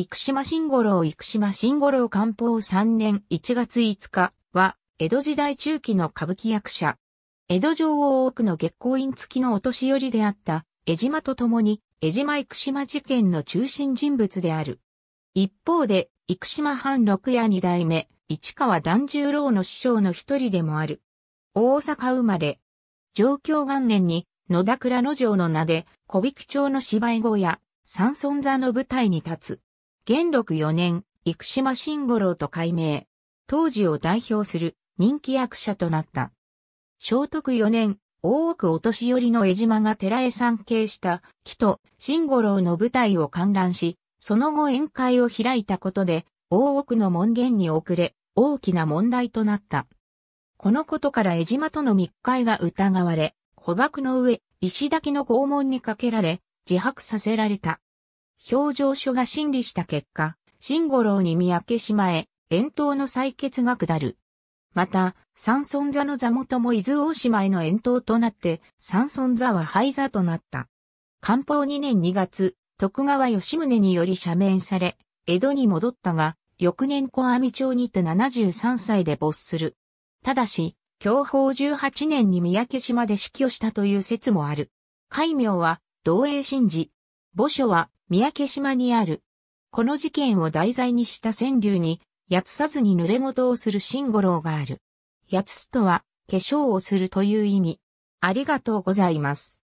生島新五郎生島新五郎官報3年1月5日は、江戸時代中期の歌舞伎役者。江戸城を多くの月光院付きのお年寄りであった、江島と共に、江島生島事件の中心人物である。一方で、生島藩六夜二代目、市川團十郎の師匠の一人でもある。大阪生まれ。上京元年に、野田倉之城の名で、小引町の芝居小屋、三村座の舞台に立つ。元禄4年、生島慎五郎と改名。当時を代表する人気役者となった。聖徳4年、大奥お年寄りの江島が寺へ参詣した木と慎五郎の舞台を観覧し、その後宴会を開いたことで、大奥の門限に遅れ、大きな問題となった。このことから江島との密会が疑われ、捕獲の上、石滝の拷問にかけられ、自白させられた。表情書が審理した結果、新五郎に三宅島へ、遠島の採決が下る。また、三村座の座元も伊豆大島への遠島となって、三村座は廃座となった。官報2年2月、徳川吉宗により赦免され、江戸に戻ったが、翌年小網町にて73歳で没する。ただし、享保18年に三宅島で死去したという説もある。戒名は、同栄神事、墓所は三宅島にある。この事件を題材にした川柳に、八つさずに濡れ事をするシンゴロウがある。八つとは、化粧をするという意味。ありがとうございます。